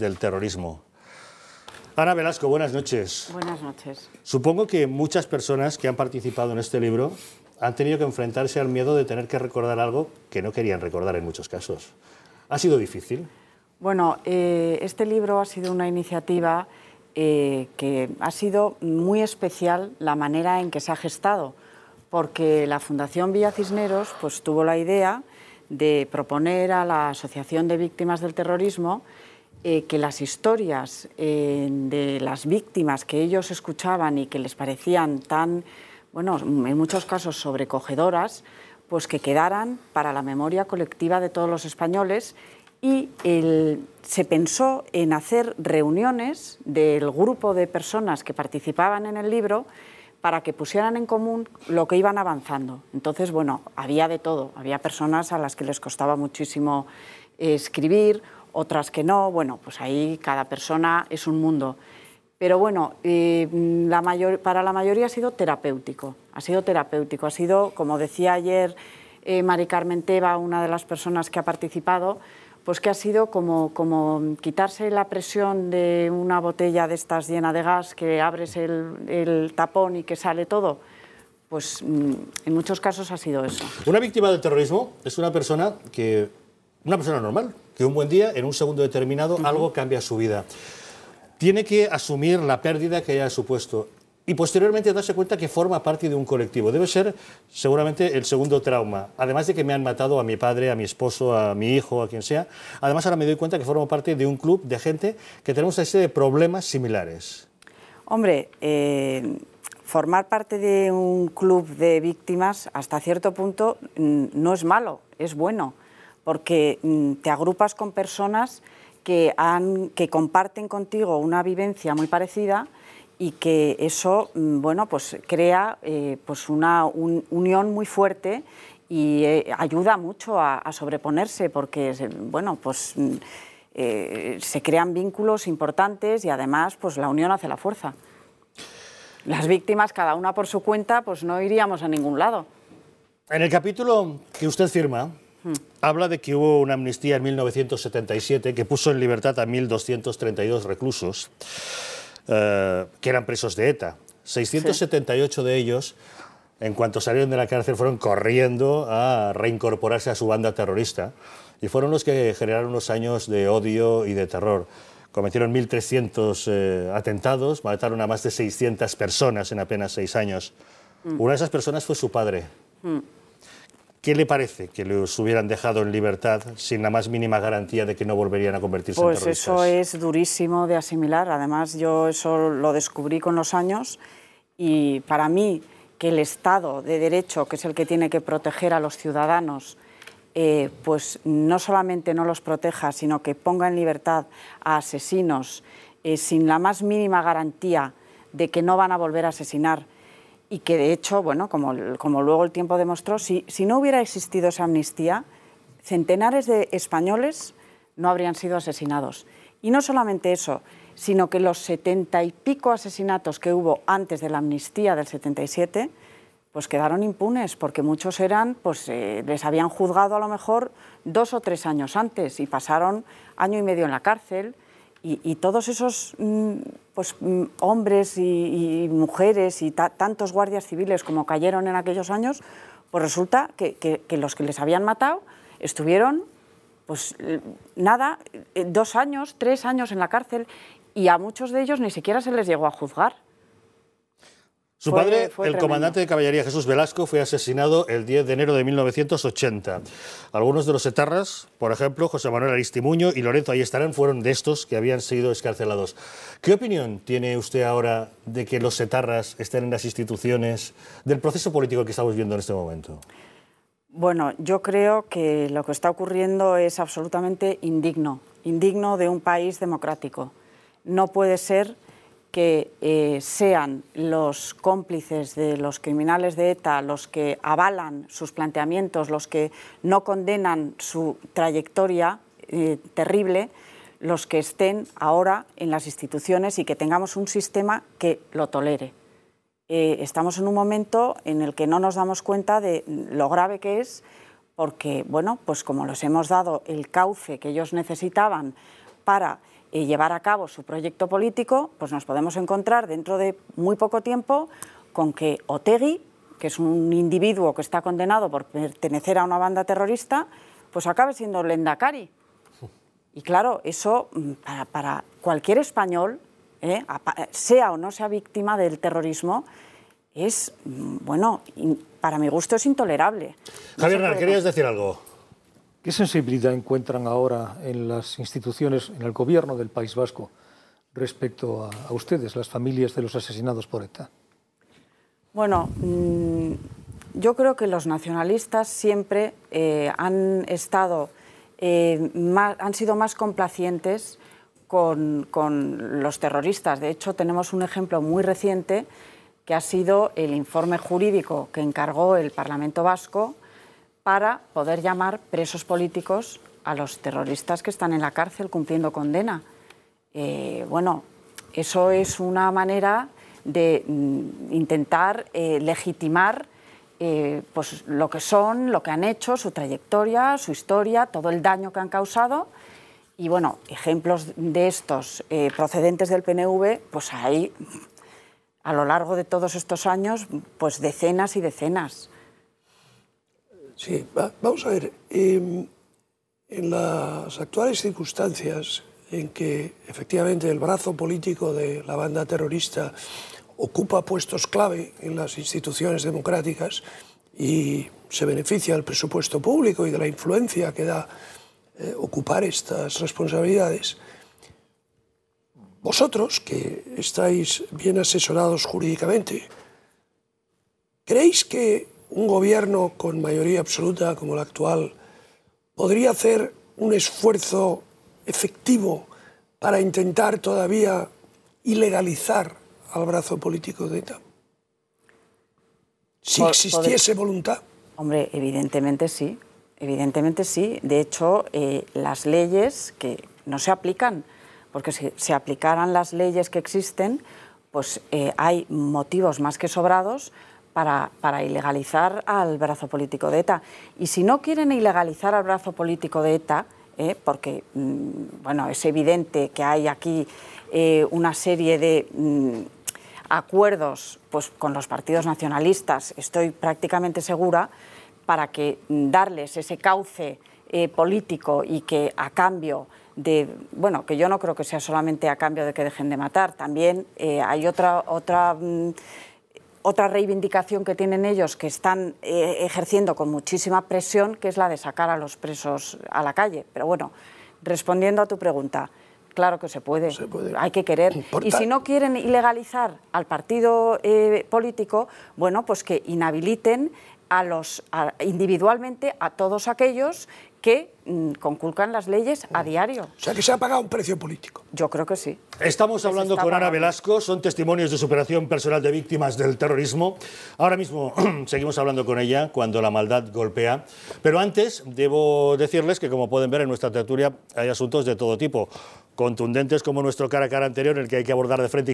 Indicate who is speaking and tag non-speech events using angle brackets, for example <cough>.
Speaker 1: del terrorismo. Ana Velasco, buenas noches.
Speaker 2: Buenas noches.
Speaker 1: Supongo que muchas personas que han participado en este libro han tenido que enfrentarse al miedo de tener que recordar algo que no querían recordar en muchos casos. ¿Ha sido difícil?
Speaker 2: Bueno, eh, este libro ha sido una iniciativa eh, que ha sido muy especial la manera en que se ha gestado, porque la Fundación Villa Cisneros pues, tuvo la idea de proponer a la Asociación de Víctimas del Terrorismo eh, que las historias eh, de las víctimas que ellos escuchaban y que les parecían tan, bueno, en muchos casos sobrecogedoras, pues que quedaran para la memoria colectiva de todos los españoles y se pensó en hacer reuniones del grupo de personas que participaban en el libro para que pusieran en común lo que iban avanzando. Entonces, bueno, había de todo. Había personas a las que les costaba muchísimo escribir otras que no, bueno, pues ahí cada persona es un mundo. Pero bueno, eh, la mayor, para la mayoría ha sido terapéutico, ha sido terapéutico, ha sido, como decía ayer eh, Mari Carmen Teva, una de las personas que ha participado, pues que ha sido como, como quitarse la presión de una botella de estas llena de gas, que abres el, el tapón y que sale todo. Pues mm, en muchos casos ha sido eso.
Speaker 1: Una víctima del terrorismo es una persona que una persona normal, que un buen día, en un segundo determinado, algo cambia su vida. Tiene que asumir la pérdida que haya supuesto y posteriormente darse cuenta que forma parte de un colectivo. Debe ser seguramente el segundo trauma. Además de que me han matado a mi padre, a mi esposo, a mi hijo, a quien sea. Además ahora me doy cuenta que formo parte de un club de gente que tenemos una serie de problemas similares.
Speaker 2: Hombre, eh, formar parte de un club de víctimas hasta cierto punto mm, no es malo, es bueno porque mm, te agrupas con personas que, comparten contigo una vivencia muy parecida y que eso mm, bueno, pues crea eh, pues una unión muy fuerte y eh, ayuda mucho a, sobreponerse porque bueno, pues, mm, eh, se crean vínculos importantes y además pues, la unión hace la fuerza. Las víctimas, cada una por su cuenta, pues no iríamos a ningún lado.
Speaker 1: En el capítulo que usted firma, Habla de que hubo una amnistía en 1977 que puso en libertad a 1.232 reclusos eh, que eran presos de ETA. 678 de ellos, en cuanto salieron de la cárcel, fueron corriendo a reincorporarse a su banda terrorista y fueron los que generaron los años de odio y de terror. Cometieron 1.300 eh, atentados, mataron a más de 600 personas en apenas seis años. Mm. Una de esas personas fue su padre. Mm. ¿Qué le parece que los hubieran dejado en libertad sin la más mínima garantía de que no volverían a convertirse en terroristas? Pues eso
Speaker 2: es durísimo de asimilar. Además, yo eso lo descubrí con los años y para mí que el Estado de Derecho, que es el que tiene que proteger a los ciudadanos, eh, pues no solamente no los proteja, sino que ponga en libertad a asesinos eh, sin la más mínima garantía de que no van a volver a asesinar y que de hecho, bueno, como, luego el tiempo demostró, si, si no hubiera existido esa amnistía, centenares de españoles no habrían sido asesinados. Y no solamente eso, sino que los setenta y pico asesinatos que hubo antes de la amnistía del 77, pues quedaron impunes, porque muchos eran, pues eh, les habían juzgado a lo mejor dos o tres años antes y pasaron año y medio en la cárcel, y, todos esos mm, pues, mm, hombres y, mujeres y tantos guardias civiles como cayeron en aquellos años, pues resulta que, que, los que les habían matado estuvieron, pues nada, eh, dos años, tres años en la cárcel y a muchos de ellos ni siquiera se les llegó a juzgar.
Speaker 1: Su padre, el comandante de caballería Jesús Velasco, fue asesinado el 10 de enero de 1980. Algunos de los etarras, por ejemplo, José Manuel Aristimuño y Lorenzo Ayestarán, fueron de estos que habían sido escarcelados. ¿Qué opinión tiene usted ahora de que los etarras estén en las instituciones, del proceso político que estamos viendo en este momento?
Speaker 2: Bueno, yo creo que lo que está ocurriendo es absolutamente indigno, indigno de un país democrático. No puede ser que eh, sean los cómplices de los criminales de ETA los que avalan sus planteamientos, los que no condenan su trayectoria eh, terrible, los que estén ahora en las instituciones y que tengamos un sistema que lo tolere. Eh, estamos en un momento en el que no nos damos cuenta de lo grave que es, porque, bueno, pues como les hemos dado el cauce que ellos necesitaban para eh, llevar a cabo su proyecto político, pues nos podemos encontrar dentro de muy poco tiempo con que Otegi, que es un individuo que está condenado por pertenecer a una banda terrorista, pues acabe siendo Lendakari. Y claro, eso mm, para, cualquier español, ¿eh? sea o no sea víctima del terrorismo, es, mm, bueno, para mi gusto es intolerable.
Speaker 1: Javier, ¿querías decir algo? ¿Qué sensibilidad encuentran ahora en las instituciones, en el gobierno del País Vasco, respecto a, ustedes, las familias de los asesinados por ETA?
Speaker 2: Bueno, mm, yo creo que los nacionalistas siempre eh, han estado, eh, han sido más complacientes con los terroristas. De hecho, tenemos un ejemplo muy reciente que ha sido el informe jurídico que encargó el Parlamento Vasco para poder llamar presos políticos a los terroristas que están en la cárcel cumpliendo condena. Eh, bueno, eso es una manera de mm, intentar eh, legitimar eh, pues, lo que son, lo que han hecho, su trayectoria, su historia, todo el daño que han causado. Y bueno, ejemplos de estos procedentes del PNV, pues hay a lo largo de todos estos años, pues decenas y decenas. Sí, vamos a ver.
Speaker 1: Em, en las actuales circunstancias en que efectivamente el brazo político de la banda terrorista ocupa puestos clave en las instituciones democráticas y se beneficia del presupuesto público y de la influencia que da eh, ocupar estas responsabilidades, vosotros que estáis bien asesorados jurídicamente, ¿creéis que un gobierno con mayoría absoluta como el actual podría hacer un esfuerzo efectivo para intentar todavía ilegalizar al brazo político de ETA? Si existiese voluntad.
Speaker 2: Hombre, evidentemente sí, evidentemente sí. De hecho, eh, las leyes que no se aplican, porque si se aplicaran las leyes que existen, pues eh, hay motivos más que sobrados para, para, ilegalizar al brazo político de ETA. Y si no quieren ilegalizar al brazo político de ETA, eh, porque mm, bueno, es evidente que hay aquí eh, una serie de mm, acuerdos pues, con los partidos nacionalistas, estoy prácticamente segura, para que mm, darles ese cauce eh, político y que a cambio de, bueno, que yo no creo que sea solamente a cambio de que dejen de matar, también hay otra, otra otra reivindicación que tienen ellos, que están eh, ejerciendo con muchísima presión, que es la de sacar a los presos a la calle. Pero bueno, respondiendo a tu pregunta, claro que se puede, hay que querer. Y si no quieren ilegalizar al partido eh, político, bueno, pues que inhabiliten a los, individualmente a todos aquellos que mm, conculcan las leyes a mm. diario. O sea que
Speaker 1: se ha pagado un precio político. Yo creo que sí. Estamos hablando con Ana Velasco, son testimonios de superación personal de víctimas del terrorismo. Ahora mismo <clears throat> seguimos hablando con ella cuando la maldad golpea. Pero antes debo decirles que como pueden ver en nuestra tertulia hay asuntos de todo tipo, contundentes como nuestro cara a cara anterior en el que hay que abordar de frente.